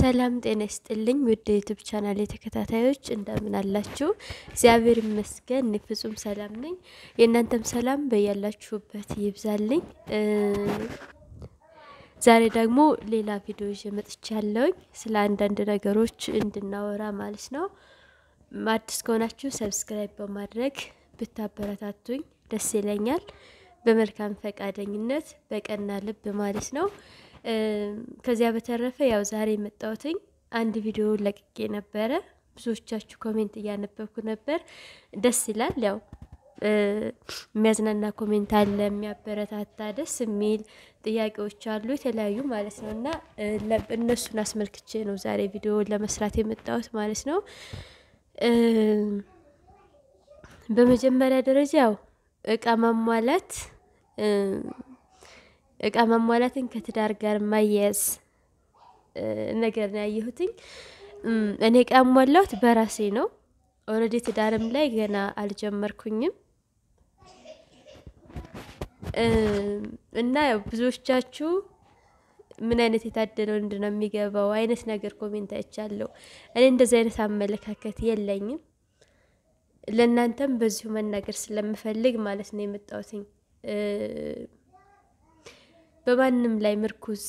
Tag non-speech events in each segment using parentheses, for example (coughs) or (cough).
ሰላም ጤና ይስጥልኝ ውድ ዩቱብ ቻናል የተከታታዮች እንደምን አላችሁ? እግዚአብሔር ይመስገን እኔ ፍጹም ሰላም ነኝ። የእናንተም ሰላም በያላችሁበት ይብዛልኝ። ዛሬ ደግሞ ሌላ ቪዲዮ ይዤ መጥቻለሁኝ ስለ አንዳንድ ነገሮች እንድናወራ ማለት ነው። አዲስ ከሆናችሁ ሰብስክራይብ በማድረግ ብታበረታቱኝ ደስ ይለኛል። በመልካም ፈቃደኝነት በቀና ልብ ማለት ነው ከዚያ በተረፈ ያው ዛሬ የመጣሁትኝ አንድ ቪዲዮ ለቅቄ ነበረ። ብዙዎቻችሁ ኮሜንት እያነበብኩ ነበር። ደስ ይላል። ያው የሚያዝናና ኮሜንት አለ፣ የሚያበረታታ ደስ የሚል ጥያቄዎች አሉ፣ የተለያዩ ማለት ነው እና እነሱን አስመልክቼ ነው ዛሬ ቪዲዮ ለመስራት የመጣሁት ማለት ነው። በመጀመሪያ ደረጃ ያው እቃ ማሟላት እቃ ማሟላትን ከትዳር ጋር ማያያዝ ነገር ነው ያየሁትኝ። እኔ እቃ ያሟላሁት በራሴ ነው። ኦልሬዲ ትዳርም ላይ ገና አልጀመርኩኝም እና ያው ብዙዎቻችሁ ምን አይነት የታደለው እንድነው የሚገባው አይነት ነገር ኮሜንት አይቻለሁ። እኔ እንደዚህ አይነት አመለካከት የለኝም። ለእናንተም በዚሁ መናገር ስለምፈልግ ማለት ነው የመጣሁትኝ። በማንም ላይ ምርኩዝ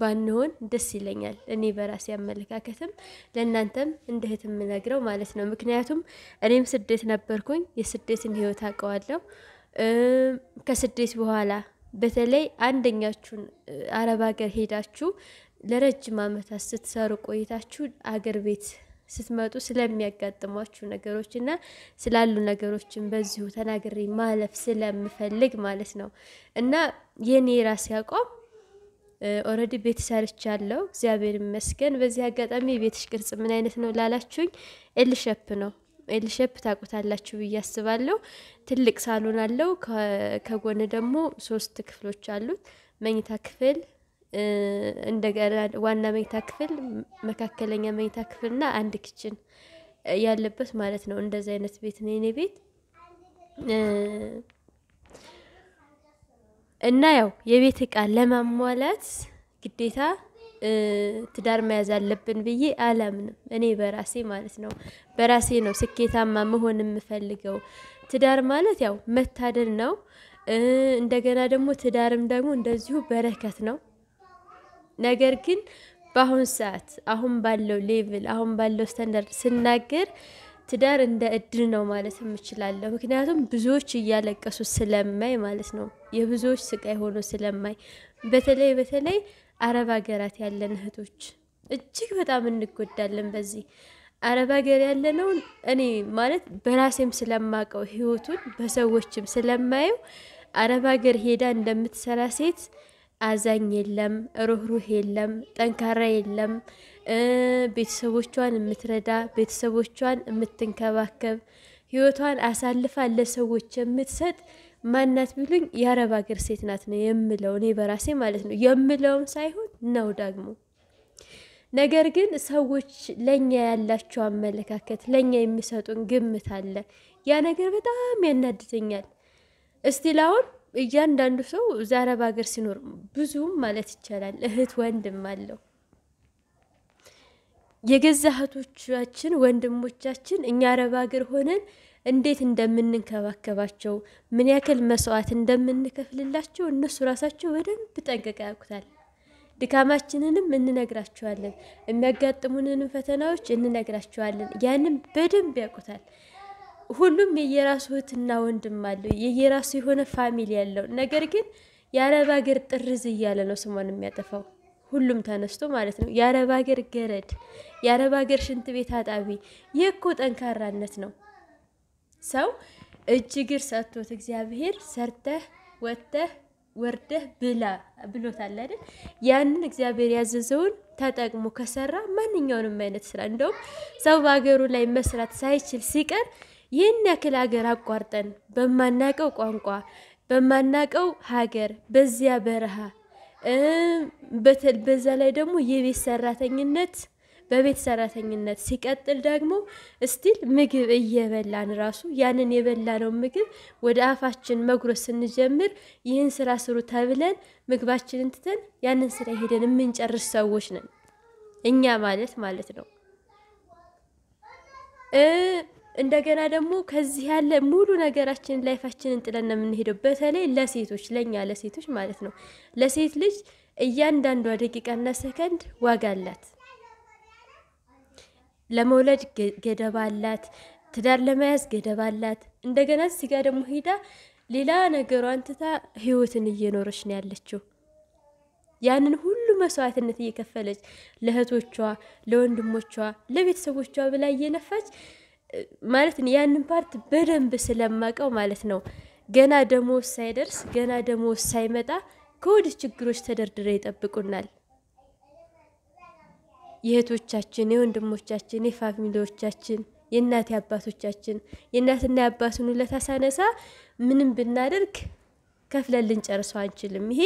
ባንሆን ደስ ይለኛል። እኔ በራሴ አመለካከትም ለእናንተም እንደ እህት የምነግረው ማለት ነው። ምክንያቱም እኔም ስደት ነበርኩኝ፣ የስደትን ህይወት አውቀዋለሁ። ከስደት በኋላ በተለይ አንደኛችሁን አረብ ሀገር ሄዳችሁ ለረጅም ዓመታት ስትሰሩ ቆይታችሁ አገር ቤት ስትመጡ ስለሚያጋጥሟችሁ ነገሮች እና ስላሉ ነገሮችን በዚሁ ተናግሬ ማለፍ ስለምፈልግ ማለት ነው እና የኔ ራስ ያቆም ኦልሬዲ ቤት ሰርቻለሁ፣ እግዚአብሔር ይመስገን። በዚህ አጋጣሚ የቤትሽ ቅርጽ ምን አይነት ነው ላላችሁኝ፣ ኤልሸፕ ነው። ኤልሸፕ ታቁታላችሁ ብዬ አስባለሁ። ትልቅ ሳሎን አለው። ከጎን ደግሞ ሶስት ክፍሎች አሉት። መኝታ ክፍል እንደገና ዋና መኝታ ክፍል፣ መካከለኛ መኝታ ክፍልና አንድ ክችን ያለበት ማለት ነው። እንደዚህ አይነት ቤት ነው የኔ ቤት። እና ያው የቤት እቃ ለማሟላት ግዴታ ትዳር መያዝ አለብን ብዬ አላምንም። እኔ በራሴ ማለት ነው በራሴ ነው ስኬታማ መሆን የምፈልገው። ትዳር ማለት ያው መታደል ነው። እንደገና ደግሞ ትዳርም ደግሞ እንደዚሁ በረከት ነው። ነገር ግን በአሁን ሰዓት አሁን ባለው ሌቭል አሁን ባለው ስታንዳርድ ስናገር ትዳር እንደ እድል ነው ማለት የምችላለሁ። ምክንያቱም ብዙዎች እያለቀሱ ስለማይ ማለት ነው፣ የብዙዎች ስቃይ ሆኖ ስለማይ በተለይ በተለይ አረብ ሀገራት ያለን እህቶች እጅግ በጣም እንጎዳለን። በዚህ አረብ ሀገር ያለነው እኔ ማለት በራሴም ስለማቀው ህይወቱን በሰዎችም ስለማየው አረብ ሀገር ሄዳ እንደምትሰራ ሴት አዛኝ የለም፣ ሩህሩህ የለም፣ ጠንካራ የለም ቤተሰቦቿን የምትረዳ ቤተሰቦቿን የምትንከባከብ ህይወቷን አሳልፋ ለሰዎች የምትሰጥ ማናት ቢሉኝ የአረብ ሀገር ሴት ናት ነው የምለው እኔ በራሴ ማለት ነው የምለውም ሳይሆን ነው ደግሞ ነገር ግን ሰዎች ለእኛ ያላቸው አመለካከት ለእኛ የሚሰጡን ግምት አለ ያ ነገር በጣም ያናድተኛል እስቲ ላሁን እያንዳንዱ ሰው እዛ አረብ ሀገር ሲኖር ብዙም ማለት ይቻላል እህት ወንድም አለው የገዛ እህቶቻችን ወንድሞቻችን እኛ አረብ ሀገር ሆነን እንዴት እንደምንንከባከባቸው ምን ያክል መስዋዕት እንደምንከፍልላቸው እነሱ ራሳቸው በደንብ ጠንቅቀው ያውቁታል። ድካማችንንም እንነግራቸዋለን፣ የሚያጋጥሙንንም ፈተናዎች እንነግራቸዋለን። ያንም በደንብ ያውቁታል። ሁሉም የየራሱ እህትና ወንድም አለው፣ የየራሱ የሆነ ፋሚሊ ያለው። ነገር ግን የአረብ ሀገር ጥርዝ እያለ ነው ስሟን የሚያጠፋው። ሁሉም ተነስቶ ማለት ነው። የአረብ ሀገር ገረድ፣ የአረብ ሀገር ሽንት ቤት አጣቢ። ይህ እኮ ጠንካራነት ነው። ሰው እጅ እግር ሰጥቶት እግዚአብሔር ሰርተህ ወጥተህ ወርደህ ብላ ብሎታል አይደል? ያንን እግዚአብሔር ያዘዘውን ተጠቅሞ ከሰራ ማንኛውንም አይነት ስራ እንደውም ሰው በሀገሩ ላይ መስራት ሳይችል ሲቀር ይህን ያክል ሀገር አቋርጠን በማናቀው ቋንቋ በማናቀው ሀገር በዚያ በረሃ በዛ ላይ ደግሞ የቤት ሰራተኝነት በቤት ሰራተኝነት ሲቀጥል ደግሞ እስቲል ምግብ እየበላን ራሱ ያንን የበላነው ምግብ ወደ አፋችን መጉረስ ስንጀምር ይህን ስራ ስሩ ተብለን ምግባችንን ትተን ያንን ስራ ሄደን የምንጨርስ ሰዎች ነን እኛ ማለት ማለት ነው። እንደገና ደግሞ ከዚህ ያለ ሙሉ ነገራችን ላይፋችንን ጥለን ነው የምንሄደው። በተለይ ለሴቶች ለእኛ ለሴቶች ማለት ነው። ለሴት ልጅ እያንዳንዷ ደቂቃና ሰከንድ ዋጋ አላት። ለመውለድ ገደብ አላት። ትዳር ለመያዝ ገደብ አላት። እንደገና እዚህ ጋር ደግሞ ሄዳ ሌላ ነገሯን ትታ ህይወትን እየኖረች ነው ያለችው። ያንን ሁሉ መስዋዕትነት እየከፈለች ለእህቶቿ፣ ለወንድሞቿ፣ ለቤተሰቦቿ ብላ እየነፋች ማለት ያንን ፓርት በደንብ ስለማቀው ማለት ነው። ገና ደሞዝ ሳይደርስ ገና ደሞዝ ሳይመጣ ከወደ ችግሮች ተደርድረው ይጠብቁናል። የእህቶቻችን፣ የወንድሞቻችን፣ የፋሚሊዎቻችን፣ የእናት አባቶቻችን የእናትና የአባትን ውለታ ሳነሳ ምንም ብናደርግ ከፍለን ልንጨርሰው አንችልም። ይሄ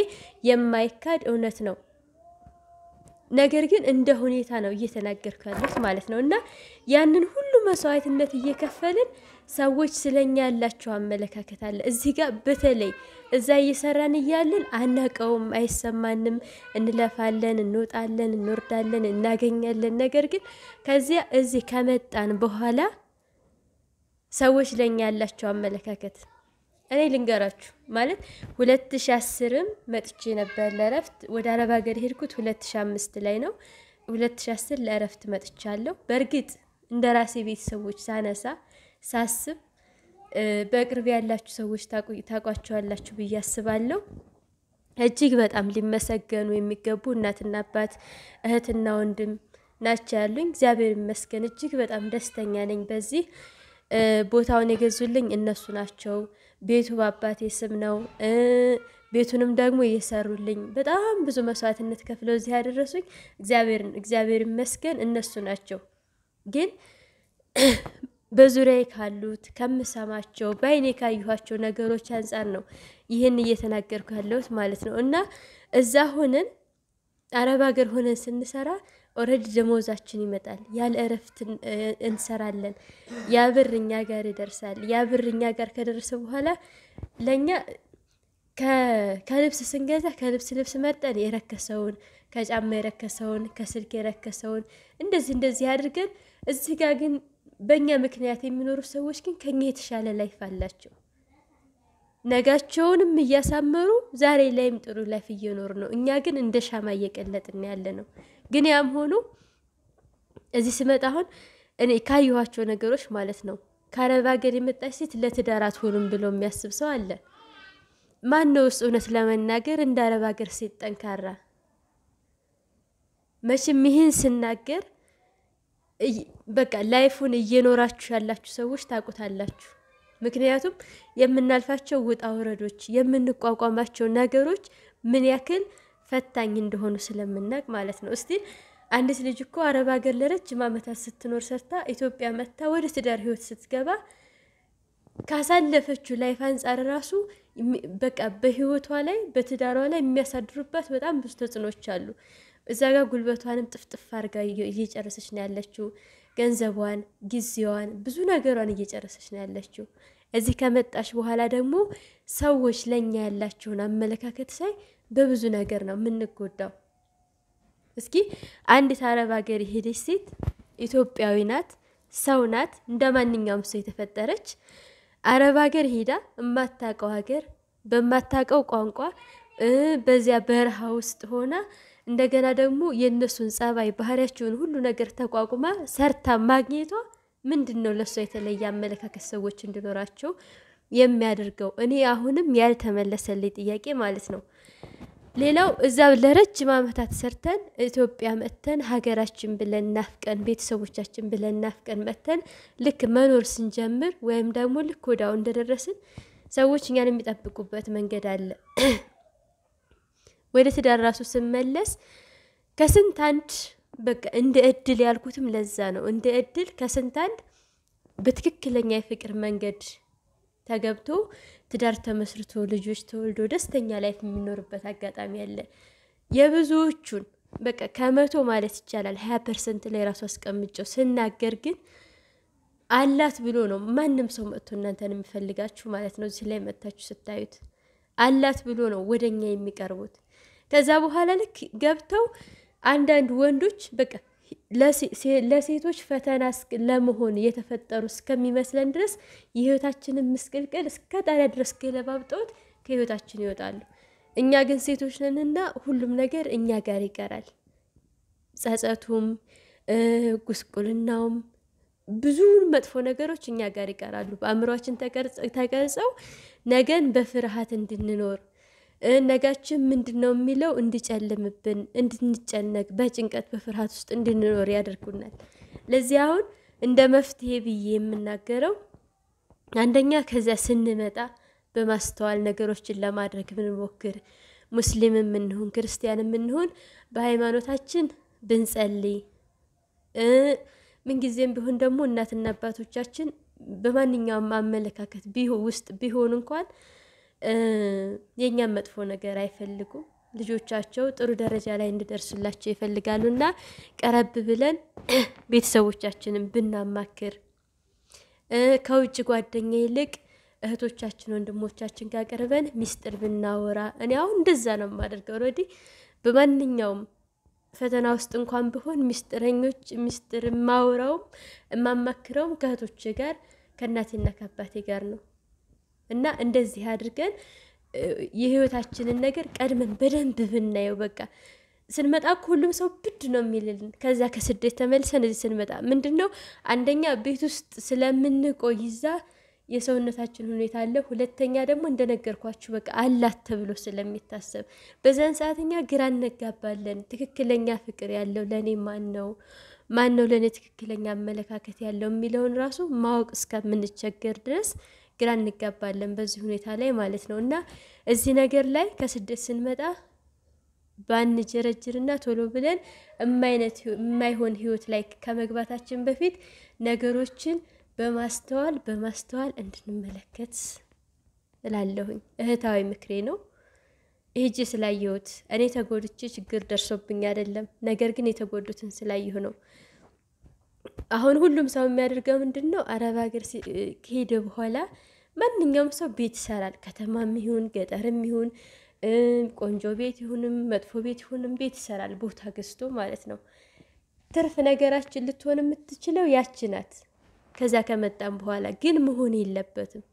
የማይካድ እውነት ነው። ነገር ግን እንደ ሁኔታ ነው እየተናገርኩ ያለሁት ማለት ነው እና ያንን ሁሉ መስዋዕትነት እየከፈልን ሰዎች ስለኛ ያላቸው አመለካከት አለ። እዚህ ጋር በተለይ እዛ እየሰራን እያለን አናቀውም፣ አይሰማንም። እንለፋለን፣ እንወጣለን፣ እንወርዳለን፣ እናገኛለን። ነገር ግን ከዚያ እዚህ ከመጣን በኋላ ሰዎች ለኛ ያላቸው አመለካከት እኔ ልንገራችሁ ማለት ሁለት ሺ አስርም መጥቼ ነበር ለእረፍት ወደ አረብ ሀገር ሄድኩት ሁለት ሺ አምስት ላይ ነው። ሁለት ሺ አስር ለእረፍት መጥቻለሁ በእርግጥ እንደ ራሴ ቤተሰቦች ሳነሳ ሳስብ በቅርብ ያላችሁ ሰዎች ታውቋቸዋላችሁ ብዬ አስባለሁ። እጅግ በጣም ሊመሰገኑ የሚገቡ እናትና አባት፣ እህትና ወንድም ናቸው ያሉኝ። እግዚአብሔር ይመስገን እጅግ በጣም ደስተኛ ነኝ። በዚህ ቦታውን የገዙልኝ እነሱ ናቸው። ቤቱ በአባቴ ስም ነው። ቤቱንም ደግሞ እየሰሩልኝ በጣም ብዙ መስዋዕትነት ከፍለው እዚህ ያደረሱኝ እግዚአብሔር ይመስገን እነሱ ናቸው። ግን (clears throat) በዙሪያ ካሉት ከምሰማቸው በአይኔ ካየኋቸው ነገሮች አንጻር ነው ይህን እየተናገርኩ ያለሁት ማለት ነው። እና እዛ ሆነን አረብ ሀገር ሆነን ስንሰራ ኦልሬዲ ደሞዛችን ይመጣል። ያለ እረፍት እንሰራለን። ያ ብር እኛ ጋር ይደርሳል። ያ ብር እኛ ጋር ከደረሰ በኋላ ለእኛ ከልብስ ስንገዛ ከልብስ ልብስ መርጠን የረከሰውን ከጫማ የረከሰውን ከስልክ የረከሰውን እንደዚህ እንደዚህ አድርገን እዚህ ጋር ግን በእኛ ምክንያት የሚኖሩ ሰዎች ግን ከኛ የተሻለ ላይፍ አላቸው። ነጋቸውንም እያሳመሩ ዛሬ ላይም ጥሩ ላይፍ እየኖሩ ነው። እኛ ግን እንደ ሻማ እየቀለጥን ያለ ነው። ግን ያም ሆኖ እዚህ ስመጣ አሁን እኔ ካየኋቸው ነገሮች ማለት ነው ከአረብ ሀገር የመጣች ሴት ለትዳር አትሆንም ብሎ የሚያስብ ሰው አለ። ማን ነው ውስጥ እውነት ለመናገር እንደ አረብ ሀገር ሴት ጠንካራ መቼም ይህን ስናገር በቃ ላይፉን እየኖራችሁ ያላችሁ ሰዎች ታውቁታላችሁ። ምክንያቱም የምናልፋቸው ውጣ ውረዶች፣ የምንቋቋማቸው ነገሮች ምን ያክል ፈታኝ እንደሆኑ ስለምናውቅ ማለት ነው። እስቲ አንዲት ልጅ እኮ አረብ ሀገር ለረጅም ዓመታት ስትኖር ሰርታ ኢትዮጵያ መጥታ ወደ ትዳር ህይወት ስትገባ ካሳለፈችው ላይፍ አንጻር ራሱ በቃ በህይወቷ ላይ በትዳሯ ላይ የሚያሳድሩባት በጣም ብዙ ተጽዕኖች አሉ። እዛ ጋር ጉልበቷንም ጥፍጥፍ አድርጋ እየጨረሰች ነው ያለችው። ገንዘቧን፣ ጊዜዋን፣ ብዙ ነገሯን እየጨረሰች ነው ያለችው። እዚህ ከመጣሽ በኋላ ደግሞ ሰዎች ለእኛ ያላቸውን አመለካከት ሳይ በብዙ ነገር ነው የምንጎዳው። እስኪ አንዲት አረብ ሀገር የሄደች ሴት ኢትዮጵያዊ ናት፣ ሰው ናት፣ እንደ ማንኛውም ሰው የተፈጠረች አረብ ሀገር ሄዳ የማታውቀው ሀገር በማታውቀው ቋንቋ በዚያ በረሃ ውስጥ ሆና እንደገና ደግሞ የእነሱን ጸባይ፣ ባህሪያቸውን ሁሉ ነገር ተቋቁማ ሰርታ ማግኘቷ ምንድን ነው ለእሷ የተለየ አመለካከት ሰዎች እንዲኖራቸው የሚያደርገው? እኔ አሁንም ያልተመለሰልኝ ጥያቄ ማለት ነው። ሌላው እዛ ለረጅም ዓመታት ሰርተን ኢትዮጵያ መጥተን ሀገራችን ብለን ናፍቀን ቤተሰቦቻችን ብለን ናፍቀን መጥተን ልክ መኖር ስንጀምር ወይም ደግሞ ልክ ወዳው እንደደረስን ሰዎች እኛን የሚጠብቁበት መንገድ አለ። ወደ ትዳር ራሱ ስመለስ ከስንት አንድ በቃ እንደ እድል ያልኩትም ለዛ ነው። እንደ እድል ከስንት አንድ በትክክለኛ የፍቅር መንገድ ተገብቶ ትዳር ተመስርቶ ልጆች ተወልዶ ደስተኛ ላይፍ የሚኖርበት አጋጣሚ አለ። የብዙዎቹን በቃ ከመቶ ማለት ይቻላል ሀያ ፐርሰንት ላይ ራሱ አስቀምጨው ስናገር ግን አላት ብሎ ነው ማንም ሰው መጥቶ እናንተን የሚፈልጋችሁ ማለት ነው። እዚህ ላይ መጥታችሁ ስታዩት አላት ብሎ ነው ወደኛ የሚቀርቡት። ከዛ በኋላ ልክ ገብተው አንዳንድ ወንዶች በቃ ለሴቶች ፈተና ለመሆን የተፈጠሩ እስከሚመስለን ድረስ የህይወታችንን ምስቅልቅል እስከ ጣሪያ ድረስ ገለባብጠውት ከህይወታችን ይወጣሉ። እኛ ግን ሴቶች ነንና ሁሉም ነገር እኛ ጋር ይቀራል። ጸጸቱም፣ ጉስቁልናውም ብዙ መጥፎ ነገሮች እኛ ጋር ይቀራሉ። በአእምሯችን ተቀርጸው ነገን በፍርሃት እንድንኖር ነጋችን ምንድን ነው የሚለው እንዲጨልምብን፣ እንድንጨነቅ፣ በጭንቀት በፍርሃት ውስጥ እንድንኖር ያደርጉናል። ለዚህ አሁን እንደ መፍትሄ ብዬ የምናገረው አንደኛ ከዚያ ስንመጣ በማስተዋል ነገሮችን ለማድረግ ብንሞክር፣ ሙስሊም የምንሆን ክርስቲያን የምንሆን በሃይማኖታችን ብንጸልይ፣ ምንጊዜም ቢሆን ደግሞ እናትና አባቶቻችን በማንኛውም አመለካከት ውስጥ ቢሆን እንኳን የእኛም መጥፎ ነገር አይፈልጉም። ልጆቻቸው ጥሩ ደረጃ ላይ እንድደርስላቸው ይፈልጋሉ እና ቀረብ ብለን (clears throat) ቤተሰቦቻችንን ብናማክር ከውጭ ጓደኛ ይልቅ እህቶቻችን ወንድሞቻችን ጋር ቀርበን ሚስጥር ብናወራ፣ እኔ አሁን እንደዛ ነው የማደርገው። ወዲህ በማንኛውም ፈተና ውስጥ እንኳን ብሆን ሚስጥረኞች ሚስጥር የማወራውም የማማክረውም ከእህቶቼ ጋር ከእናቴና ከአባቴ ጋር ነው። እና እንደዚህ አድርገን የህይወታችንን ነገር ቀድመን በደንብ ብናየው በቃ ስንመጣ እኮ ሁሉም ሰው ብድ ነው የሚልልን። ከዛ ከስደት ተመልሰን እዚህ ስንመጣ ምንድን ነው አንደኛ ቤት ውስጥ ስለምንቆይ ይዛ የሰውነታችን ሁኔታ አለ። ሁለተኛ ደግሞ እንደነገርኳችሁ በቃ አላት ተብሎ ስለሚታሰብ በዛን ሰዓት እኛ ግራ እንጋባለን። ትክክለኛ ፍቅር ያለው ለእኔ ማን ነው ማን ነው ለእኔ ትክክለኛ አመለካከት ያለው የሚለውን ራሱ ማወቅ እስከምንቸገር ድረስ ግን እንጋባለን በዚህ ሁኔታ ላይ ማለት ነው። እና እዚህ ነገር ላይ ከስደት ስንመጣ ባንጀረጅርና ቶሎ ብለን የማይሆን ህይወት ላይ ከመግባታችን በፊት ነገሮችን በማስተዋል በማስተዋል እንድንመለከት እላለሁኝ። እህታዊ ምክሬ ነው። ሄጄ ስላየሁት እኔ ተጎድቼ ችግር ደርሶብኝ አይደለም፣ ነገር ግን የተጎዱትን ስላየሁ ነው። አሁን ሁሉም ሰው የሚያደርገው ምንድን ነው? አረብ ሀገር ከሄደ በኋላ ማንኛውም ሰው ቤት ይሰራል። ከተማም ይሁን ገጠርም ይሁን ቆንጆ ቤት ይሁንም መጥፎ ቤት ይሁንም ቤት ይሰራል፣ ቦታ ገዝቶ ማለት ነው። ትርፍ ነገራችን ልትሆን የምትችለው ያችናት ናት። ከዛ ከመጣም በኋላ ግን መሆን የለበትም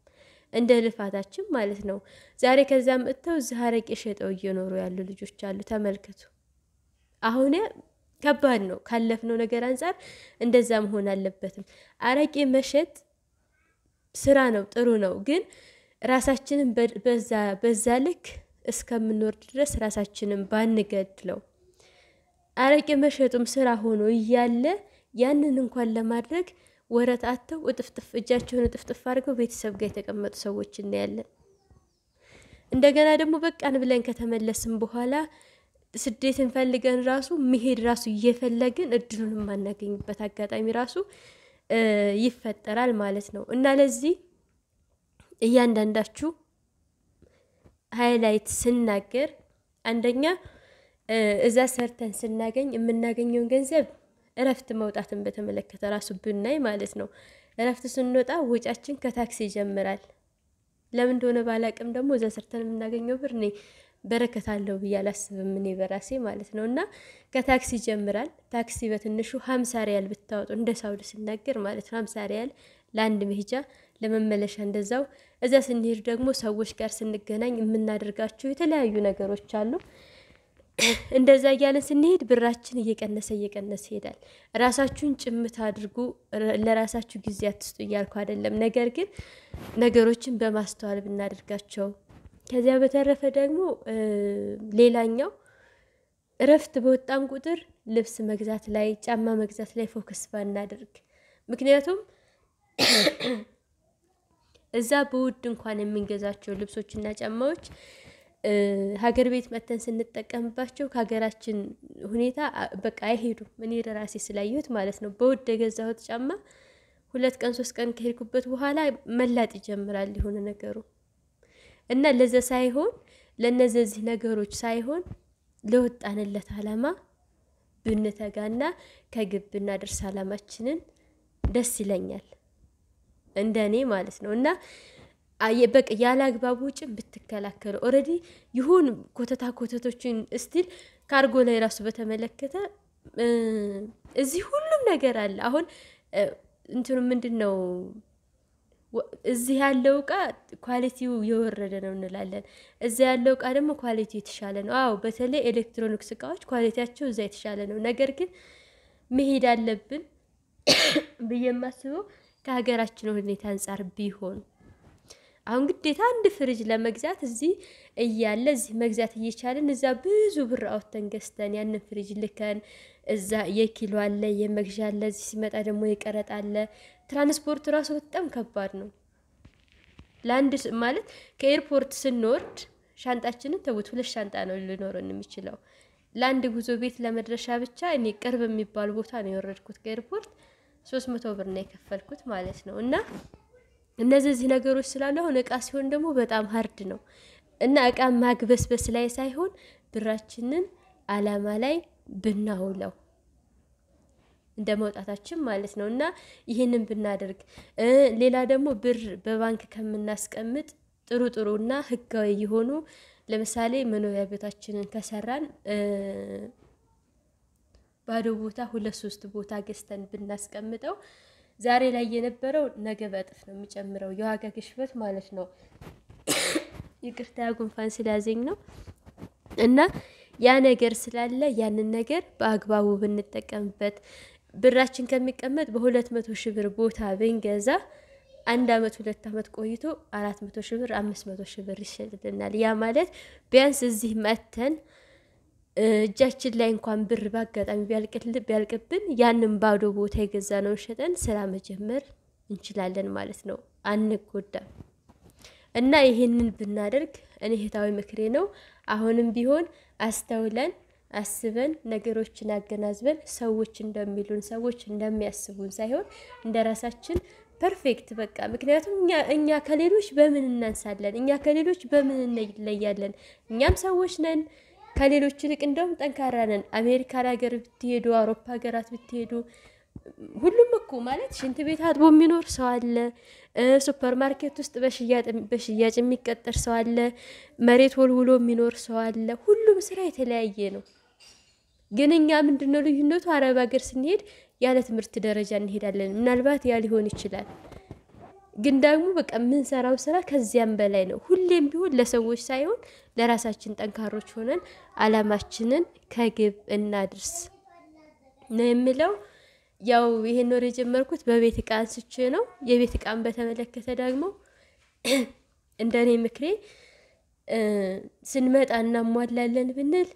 እንደ ልፋታችን ማለት ነው። ዛሬ ከዚያ መጥተው እዚህ አረቄ ሸጠው እየኖሩ ያሉ ልጆች አሉ፣ ተመልከቱ አሁን ከባድ ነው። ካለፍነው ነገር አንጻር እንደዛ መሆን አለበትም። አረቄ መሸጥ ስራ ነው፣ ጥሩ ነው። ግን ራሳችንን በዛ በዛ ልክ እስከምንወርድ ድረስ ራሳችንን ባንገድለው፣ አረቄ መሸጡም ስራ ሆኖ እያለ ያንን እንኳን ለማድረግ ወረት አተው እጥፍጥፍ እጃቸውን እጥፍጥፍ አድርገው ቤተሰብ ጋር የተቀመጡ ሰዎች እናያለን። እንደገና ደግሞ በቃን ብለን ከተመለስም በኋላ ስደትን ፈልገን ራሱ መሄድ ራሱ እየፈለግን እድሉን የማናገኝበት አጋጣሚ ራሱ ይፈጠራል ማለት ነው እና ለዚህ እያንዳንዳችሁ ሃይላይት ስናገር አንደኛ እዛ ሰርተን ስናገኝ የምናገኘውን ገንዘብ እረፍት መውጣትን በተመለከተ ራሱ ብናይ ማለት ነው። እረፍት ስንወጣ ወጫችን ከታክሲ ይጀምራል። ለምን እንደሆነ ባላቅም ደግሞ እዛ ሰርተን የምናገኘው ብር እኔ በረከት አለው ብዬ አላስብም እኔ በራሴ ማለት ነው። እና ከታክሲ ይጀምራል። ታክሲ በትንሹ ሀምሳ ሪያል ብታወጡ እንደ ሳውዲ ስናገር ማለት ነው ሀምሳ ሪያል ለአንድ መሄጃ ለመመለሻ እንደዛው። እዛ ስንሄድ ደግሞ ሰዎች ጋር ስንገናኝ የምናደርጋቸው የተለያዩ ነገሮች አሉ። እንደዛ እያለን ስንሄድ ብራችን እየቀነሰ እየቀነሰ ይሄዳል። ራሳችሁን ጭምት አድርጉ፣ ለራሳችሁ ጊዜ አትስጡ እያልኩ አይደለም። ነገር ግን ነገሮችን በማስተዋል ብናደርጋቸው ከዚያ በተረፈ ደግሞ ሌላኛው እረፍት በወጣን ቁጥር ልብስ መግዛት ላይ፣ ጫማ መግዛት ላይ ፎከስ ባናደርግ። ምክንያቱም እዛ በውድ እንኳን የምንገዛቸው ልብሶችና ጫማዎች ሀገር ቤት መተን ስንጠቀምባቸው ከሀገራችን ሁኔታ በቃ አይሄዱም። እኔ ለራሴ ስላየሁት ማለት ነው። በውድ የገዛሁት ጫማ ሁለት ቀን ሶስት ቀን ከሄድኩበት በኋላ መላጥ ይጀምራል የሆነ ነገሩ እና ለዛ ሳይሆን ለእነዚህ ነገሮች ሳይሆን ለወጣንለት አላማ ብንተጋና ከግብ ድርስ አላማችንን ደስ ይለኛል፣ እንደኔ ማለት ነው እና በቃ ያለ አግባብ ውጭን ብትከላከሉ ኦልሬዲ ይሁን ኮተታ ኮተቶችን እስቲል ካርጎ ላይ ራሱ በተመለከተ እዚህ ሁሉም ነገር አለ። አሁን እንትኑ ምንድን ነው እዚህ ያለው እቃ ኳሊቲው የወረደ ነው እንላለን። እዚ ያለው እቃ ደግሞ ኳሊቲው የተሻለ ነው። አዎ በተለይ ኤሌክትሮኒክስ እቃዎች ኳሊቲያቸው እዛ የተሻለ ነው። ነገር ግን መሄድ አለብን ብዬ የማስበው ከሀገራችን ሁኔታ አንጻር ቢሆን አሁን ግዴታ አንድ ፍሪጅ ለመግዛት እዚህ እያለ እዚህ መግዛት እየቻለን እዛ ብዙ ብር አውጥተን ገዝተን ያንን ፍሪጅ ልከን እዛ የኪሎ አለ የመግዣ አለ እዚህ ሲመጣ ደግሞ የቀረጥ አለ ትራንስፖርት ራሱ በጣም ከባድ ነው። ለአንድ ማለት ከኤርፖርት ስንወርድ ሻንጣችንን ተውት፣ ሁለት ሻንጣ ነው ሊኖረን የሚችለው ለአንድ ጉዞ ቤት ለመድረሻ ብቻ። እኔ ቅርብ የሚባል ቦታ ነው የወረድኩት ከኤርፖርት፣ ሶስት መቶ ብር ነው የከፈልኩት ማለት ነው። እና እነዚህ ነገሮች ስላሉ አሁን እቃ ሲሆን ደግሞ በጣም ሀርድ ነው እና እቃ ማግበስበስ ላይ ሳይሆን ብራችንን አላማ ላይ ብናውለው እንደ መውጣታችን ማለት ነው። እና ይህንን ብናደርግ ሌላ ደግሞ ብር በባንክ ከምናስቀምጥ ጥሩ ጥሩ እና ህጋዊ የሆኑ ለምሳሌ መኖሪያ ቤታችንን ከሰራን ባዶ ቦታ ሁለት ሶስት ቦታ ገዝተን ብናስቀምጠው ዛሬ ላይ የነበረው ነገ በእጥፍ ነው የሚጨምረው የዋጋ ግሽበት ማለት ነው። ይቅርታ ጉንፋን ስላዘኝ ነው እና ያ ነገር ስላለ ያንን ነገር በአግባቡ ብንጠቀምበት ብራችን ከሚቀመጥ በሁለት መቶ ሺህ ብር ቦታ ብንገዛ አንድ አመት ሁለት አመት ቆይቶ አራት መቶ ሺህ ብር አምስት መቶ ሺህ ብር ይሸጥልናል። ያ ማለት ቢያንስ እዚህ መተን እጃችን ላይ እንኳን ብር በአጋጣሚ ቢያልቅብን ያንን ባዶ ቦታ የገዛ ነው ሸጠን ስራ መጀመር እንችላለን ማለት ነው። አንጎዳም እና ይህንን ብናደርግ እኔ ህታዊ ምክሬ ነው። አሁንም ቢሆን አስተውለን አስበን ነገሮችን አገናዝበን ሰዎች እንደሚሉን ሰዎች እንደሚያስቡን ሳይሆን እንደ ራሳችን ፐርፌክት በቃ። ምክንያቱም እኛ ከሌሎች በምን እናንሳለን? እኛ ከሌሎች በምን እንለያለን? እኛም ሰዎች ነን። ከሌሎች ይልቅ እንደውም ጠንካራ ነን። አሜሪካ ሀገር ብትሄዱ፣ አውሮፓ ሀገራት ብትሄዱ ሁሉም እኮ ማለት ሽንት ቤት አጥቦ የሚኖር ሰው አለ። ሱፐር ማርኬት ውስጥ በሽያጭ የሚቀጠር ሰው አለ። መሬት ወልውሎ የሚኖር ሰው አለ። ሁሉም ስራ የተለያየ ነው። ግን እኛ ምንድነው ልዩነቱ? አረብ ሀገር ስንሄድ ያለ ትምህርት ደረጃ እንሄዳለን። ምናልባት ያ ሊሆን ይችላል። ግን ደግሞ በቃ የምንሰራው ስራ ከዚያም በላይ ነው። ሁሌም ቢሆን ለሰዎች ሳይሆን ለራሳችን ጠንካሮች ሆነን አላማችንን ከግብ እናድርስ ነው የምለው። ያው ይሄን ወር የጀመርኩት በቤት እቃ አንስቼ ነው። የቤት እቃን በተመለከተ ደግሞ (clears throat) እንደኔ ምክሬ ስንመጣ እናሟላለን ብንል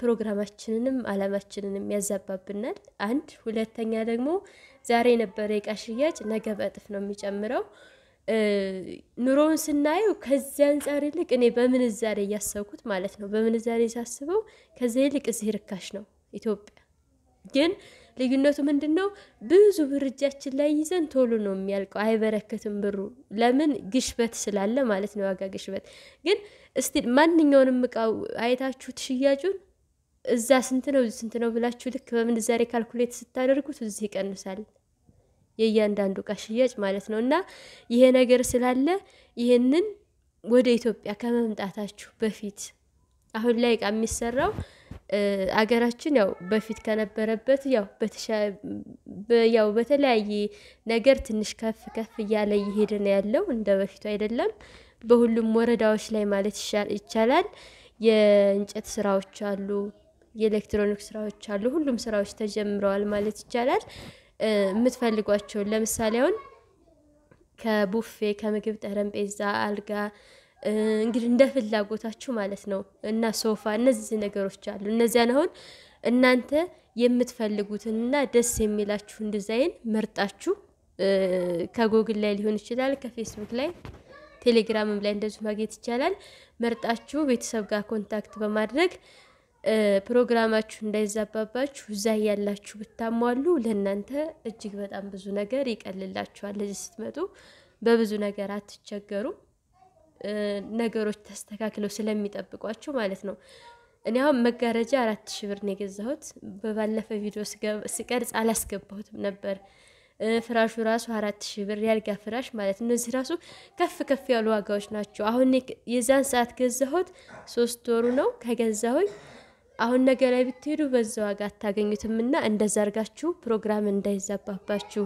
ፕሮግራማችንንም አላማችንንም ያዛባብናል። አንድ ሁለተኛ ደግሞ ዛሬ የነበረ የእቃ ሽያጭ ነገ በእጥፍ ነው የሚጨምረው። ኑሮውን ስናየው ከዚያ አንጻር ይልቅ እኔ በምንዛሬ እያሰብኩት ማለት ነው። በምንዛሬ ሳስበው ከዚ ይልቅ እዚህ ርካሽ ነው ኢትዮጵያ። ግን ልዩነቱ ምንድን ነው? ብዙ ብር እጃችን ላይ ይዘን ቶሎ ነው የሚያልቀው፣ አይበረከትም ብሩ። ለምን ግሽበት ስላለ ማለት ነው፣ ዋጋ ግሽበት ግን እስቲ ማንኛውንም እቃ አይታችሁት ሽያጩን እዛ ስንት ነው ስንት ነው ብላችሁ ልክ በምንዛሬ ካልኩሌት ስታደርጉት እዚህ ይቀንሳል፣ የእያንዳንዱ እቃ ሽያጭ ማለት ነው። እና ይሄ ነገር ስላለ ይህንን ወደ ኢትዮጵያ ከመምጣታችሁ በፊት አሁን ላይ እቃ የሚሰራው አገራችን ያው በፊት ከነበረበት ያው በተለያየ ነገር ትንሽ ከፍ ከፍ እያለ እየሄደ ነው ያለው። እንደ በፊቱ አይደለም። በሁሉም ወረዳዎች ላይ ማለት ይቻላል የእንጨት ስራዎች አሉ፣ የኤሌክትሮኒክ ስራዎች አሉ። ሁሉም ስራዎች ተጀምረዋል ማለት ይቻላል። የምትፈልጓቸውን ለምሳሌ አሁን ከቡፌ ከምግብ ጠረጴዛ፣ አልጋ እንግዲህ እንደ ፍላጎታችሁ ማለት ነው እና ሶፋ፣ እነዚህ ነገሮች አሉ። እነዚያን አሁን እናንተ የምትፈልጉትንና ደስ የሚላችሁን ዲዛይን መርጣችሁ ከጎግል ላይ ሊሆን ይችላል ከፌስቡክ ላይ ቴሌግራምም ላይ እንደዚሁ ማግኘት ይቻላል። መርጣችሁ ቤተሰብ ጋር ኮንታክት በማድረግ ፕሮግራማችሁ እንዳይዛባባችሁ እዛ ያላችሁ ብታሟሉ ለእናንተ እጅግ በጣም ብዙ ነገር ይቀልላችኋል። ለዚህ ስትመጡ በብዙ ነገር አትቸገሩ ነገሮች ተስተካክለው ስለሚጠብቋችሁ ማለት ነው። እኔ አሁን መጋረጃ አራት ሺ ብር ነው የገዛሁት። በባለፈ ቪዲዮ ስቀርጽ አላስገባሁትም ነበር። ፍራሹ ራሱ አራት ሺ ብር ያልጋ ፍራሽ ማለት እነዚህ ራሱ ከፍ ከፍ ያሉ ዋጋዎች ናቸው። አሁን የዛን ሰዓት ገዛሁት ሶስት ወሩ ነው ከገዛሁኝ። አሁን ነገ ላይ ብትሄዱ በዛ ዋጋ አታገኙትም። እና እንደዛ አርጋችሁ ፕሮግራም እንዳይዛባባችሁ፣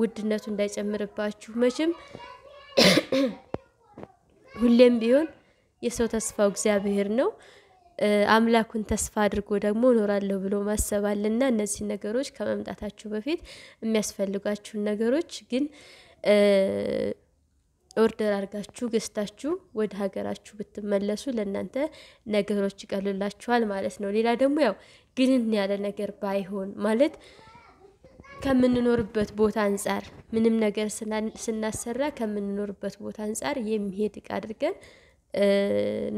ውድነቱ እንዳይጨምርባችሁ። መቼም (coughs) ሁሌም ቢሆን የሰው ተስፋው እግዚአብሔር ነው። አምላኩን ተስፋ አድርጎ ደግሞ እኖራለሁ ብሎ ማሰባል እና እነዚህ ነገሮች ከመምጣታችሁ በፊት የሚያስፈልጓችሁን ነገሮች ግን ኦርደር አድርጋችሁ ገዝታችሁ ወደ ሀገራችሁ ብትመለሱ ለእናንተ ነገሮች ይቀሉላችኋል ማለት ነው። ሌላ ደግሞ ያው ግንን ያለ ነገር ባይሆን ማለት ከምንኖርበት ቦታ አንጻር ምንም ነገር ስናሰራ ከምንኖርበት ቦታ አንጻር የሚሄድ እቃ አድርገን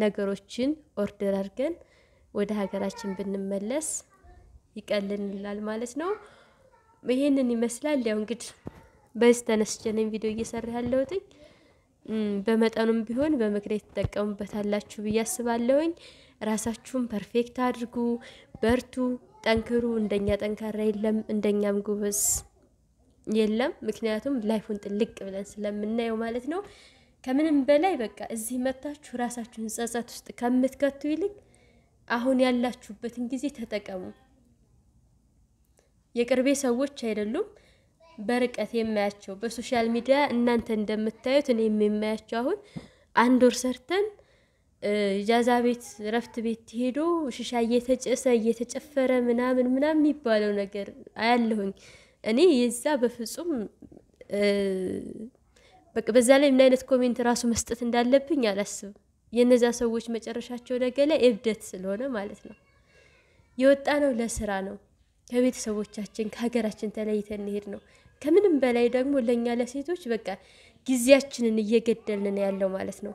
ነገሮችን ኦርደር አድርገን ወደ ሀገራችን ብንመለስ ይቀልንላል ማለት ነው። ይሄንን ይመስላል። ያው እንግዲህ በዚህ ተነስቼን ቪዲዮ እየሰራ ያለሁትኝ በመጠኑም ቢሆን በምክንያት ትጠቀሙበታላችሁ ብዬ አስባለሁኝ። ራሳችሁን ፐርፌክት አድርጉ፣ በርቱ፣ ጠንክሩ። እንደኛ ጠንካራ የለም፣ እንደኛም ጉበዝ የለም። ምክንያቱም ላይፉን ጥልቅ ብለን ስለምናየው ማለት ነው። ከምንም በላይ በቃ እዚህ መታችሁ ራሳችሁን ጸጸት ውስጥ ከምትከቱ ይልቅ አሁን ያላችሁበትን ጊዜ ተጠቀሙ። የቅርቤ ሰዎች አይደሉም፣ በርቀት የማያቸው በሶሻል ሚዲያ እናንተ እንደምታዩት እኔ የማያቸው አሁን አንድ ወር ሰርተን ጃዛ ቤት ረፍት ቤት ሄዶ ሽሻ እየተጨሰ እየተጨፈረ ምናምን ምናምን የሚባለው ነገር አያለሁኝ። እኔ የዛ በፍጹም በቃ በዛ ላይ ምን አይነት ኮሜንት ራሱ መስጠት እንዳለብኝ አላስብም። የነዛ ሰዎች መጨረሻቸው ነገ ላይ እብደት ስለሆነ ማለት ነው። የወጣ ነው ለስራ ነው። ከቤተሰቦቻችን ከሀገራችን ተለይተን እንሄድ ነው። ከምንም በላይ ደግሞ ለእኛ ለሴቶች በቃ ጊዜያችንን እየገደልን ያለው ማለት ነው።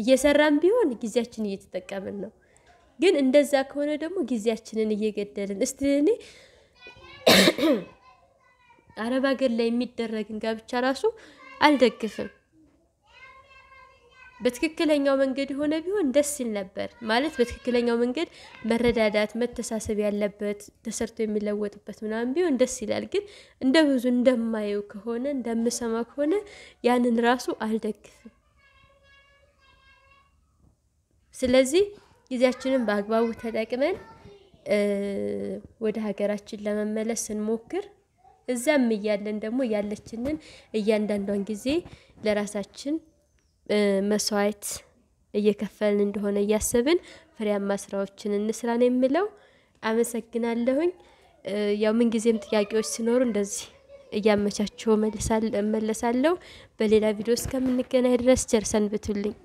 እየሰራን ቢሆን ጊዜያችን እየተጠቀምን ነው። ግን እንደዛ ከሆነ ደግሞ ጊዜያችንን እየገደልን እስቲ እኔ አረብ ሀገር ላይ የሚደረግን ጋብቻ ራሱ አልደግፍም። በትክክለኛው መንገድ የሆነ ቢሆን ደስ ይል ነበር። ማለት በትክክለኛው መንገድ መረዳዳት፣ መተሳሰብ ያለበት ተሰርቶ የሚለወጥበት ምናምን ቢሆን ደስ ይላል። ግን እንደ ብዙ እንደማየው ከሆነ እንደምሰማ ከሆነ ያንን ራሱ አልደግፍም። ስለዚህ ጊዜያችንን በአግባቡ ተጠቅመን ወደ ሀገራችን ለመመለስ ስንሞክር እዛም እያለን ደግሞ ያለችንን እያንዳንዷን ጊዜ ለራሳችን መስዋዕት እየከፈልን እንደሆነ እያሰብን ፍሬያማ ስራዎችን እንስራ ነው የምለው። አመሰግናለሁኝ። ያው ምንጊዜም ጥያቄዎች ሲኖሩ እንደዚህ እያመቻቸው መለሳለሁ። በሌላ ቪዲዮ እስከምንገናኝ ድረስ ቸር ሰንብቱልኝ።